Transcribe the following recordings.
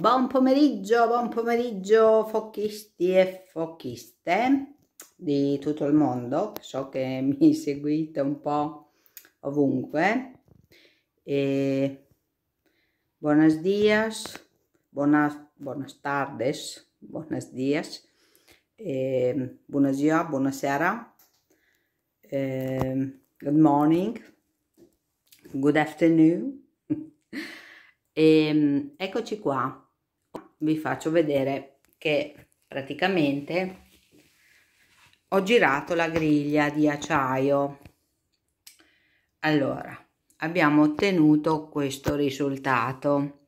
Buon pomeriggio, buon pomeriggio focchisti e focchiste di tutto il mondo, so che mi seguite un po' ovunque. E buenos dias, buenas, buonas tardes, buenos dias, e buonasera, buonasera, e good morning, good afternoon. E, eccoci qua, vi faccio vedere che praticamente ho girato la griglia di acciaio allora abbiamo ottenuto questo risultato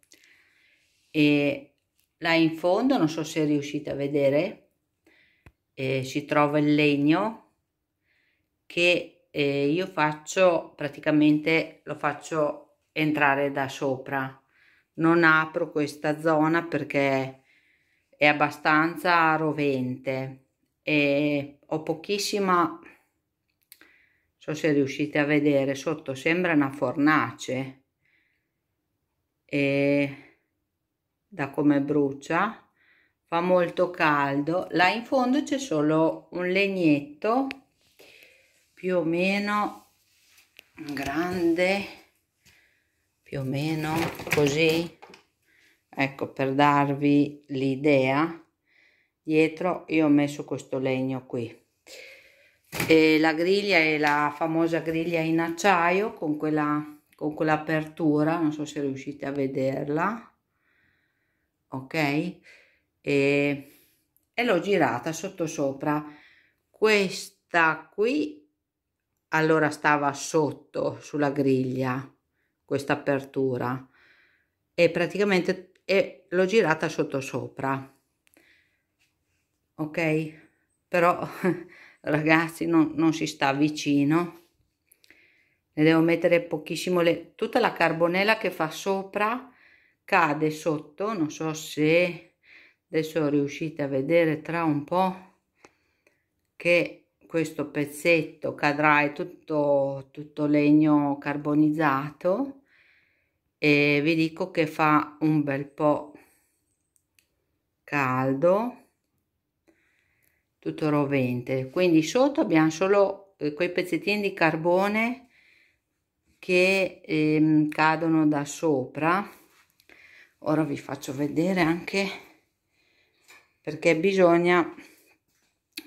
e là in fondo non so se riuscite a vedere eh, si trova il legno che eh, io faccio praticamente lo faccio entrare da sopra non apro questa zona perché è abbastanza rovente e ho pochissima non so se riuscite a vedere sotto sembra una fornace e da come brucia fa molto caldo là in fondo c'è solo un legnetto più o meno grande più o meno così ecco per darvi l'idea dietro io ho messo questo legno qui e la griglia è la famosa griglia in acciaio con quella con quell'apertura non so se riuscite a vederla ok e, e l'ho girata sotto sopra questa qui allora stava sotto sulla griglia questa apertura e praticamente e l'ho girata sotto sopra ok però ragazzi non, non si sta vicino ne devo mettere pochissimo le tutta la carbonella che fa sopra cade sotto non so se adesso riuscite a vedere tra un po che questo pezzetto cadrà è tutto tutto legno carbonizzato e vi dico che fa un bel po' caldo tutto rovente quindi sotto abbiamo solo eh, quei pezzettini di carbone che ehm, cadono da sopra ora vi faccio vedere anche perché bisogna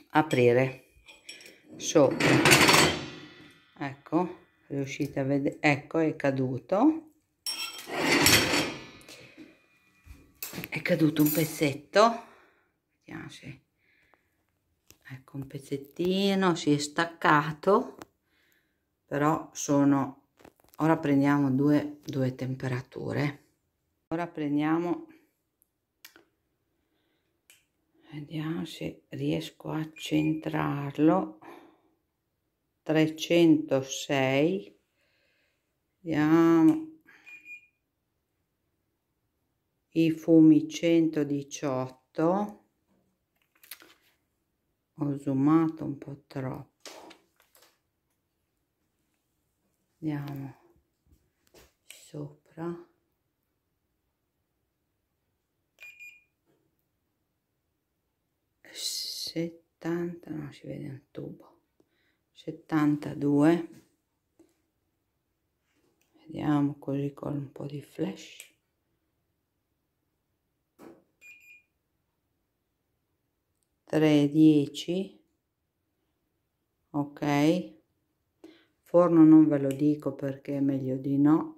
aprire sopra ecco riuscite a vedere ecco è caduto è caduto un pezzetto vediamo se ecco un pezzettino si è staccato però sono ora prendiamo due, due temperature ora prendiamo vediamo se riesco a centrarlo 306 vediamo i fumi 118 ho zoomato un po' troppo andiamo sopra settanta non si vede un tubo 72 vediamo così con un po' di flash 3 10 ok forno non ve lo dico perché è meglio di no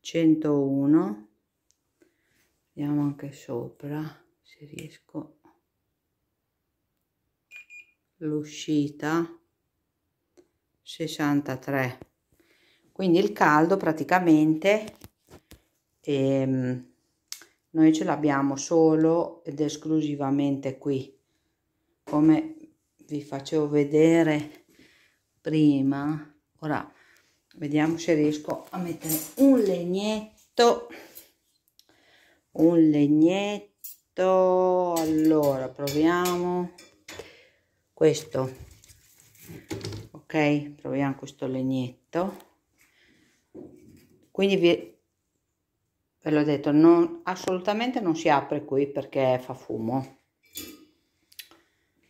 101 vediamo anche sopra se riesco l'uscita 63 quindi il caldo praticamente ehm, noi ce l'abbiamo solo ed esclusivamente qui come vi facevo vedere prima ora vediamo se riesco a mettere un legnetto un legnetto allora proviamo questo ok proviamo questo legnetto quindi vi ve l'ho detto non, assolutamente non si apre qui perché fa fumo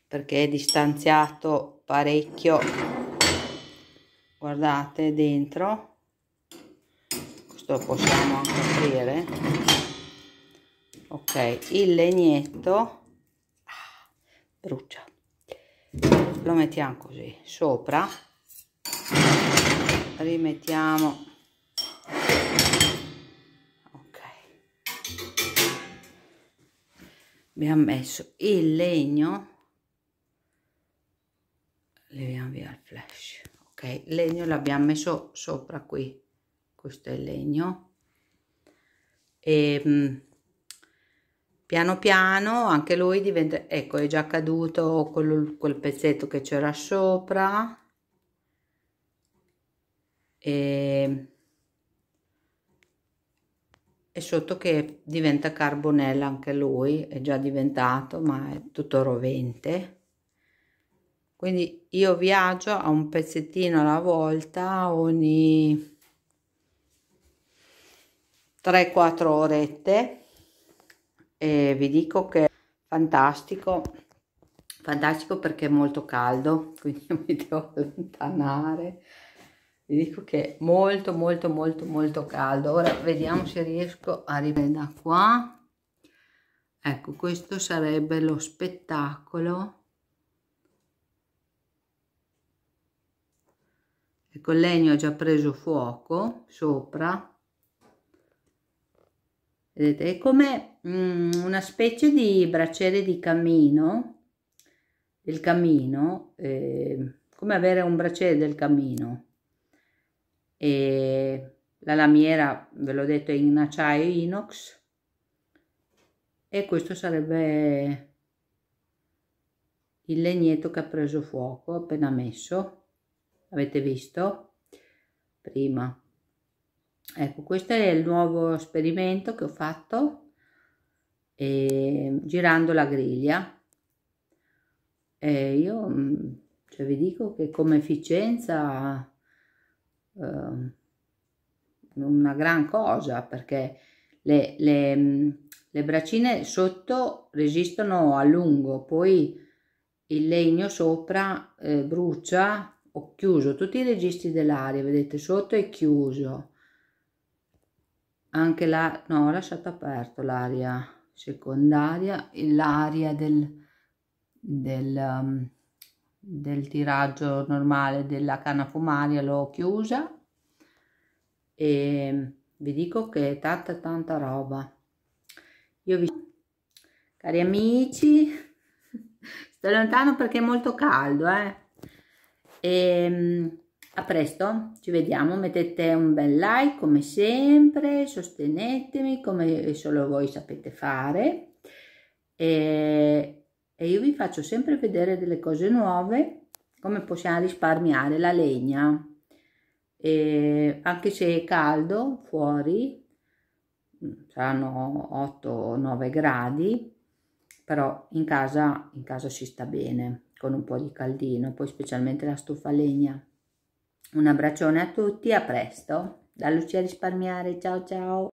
perché è distanziato parecchio guardate dentro questo lo possiamo anche aprire ok il legnetto brucia lo mettiamo così sopra rimettiamo abbiamo messo il legno leviamo via il flash ok legno l'abbiamo messo sopra qui questo è il legno e mm, piano piano anche lui diventa ecco è già caduto quello, quel pezzetto che c'era sopra e e sotto che diventa carbonella anche lui, è già diventato ma è tutto rovente. Quindi io viaggio a un pezzettino alla volta ogni 3-4 orette e vi dico che è fantastico, fantastico perché è molto caldo, quindi mi devo allontanare vi dico che è molto molto molto molto caldo ora vediamo se riesco a arrivare da qua ecco questo sarebbe lo spettacolo ecco il legno ha già preso fuoco sopra vedete è come mm, una specie di braciere di cammino del cammino eh, come avere un braciere del cammino e la lamiera ve l'ho detto è in acciaio inox e questo sarebbe il legnetto che ha preso fuoco appena messo avete visto prima ecco questo è il nuovo esperimento che ho fatto eh, girando la griglia e io mm, cioè, vi dico che come efficienza eh, una gran cosa perché le, le, le braccine sotto resistono a lungo, poi il legno sopra eh, brucia, ho chiuso tutti i registri dell'aria, vedete sotto è chiuso, anche la, no, ho lasciato aperto l'aria secondaria, l'aria del, del um, del tiraggio normale della canna fumaria l'ho chiusa e vi dico che è tanta tanta roba io vi cari amici sto lontano perché è molto caldo eh? e ehm, a presto ci vediamo mettete un bel like come sempre sostenetemi come solo voi sapete fare e e io vi faccio sempre vedere delle cose nuove come possiamo risparmiare la legna e anche se è caldo fuori mm, saranno 8 o 9 gradi però in casa, in casa si sta bene con un po' di caldino poi specialmente la stufa legna un abbraccione a tutti a presto da Lucia risparmiare ciao ciao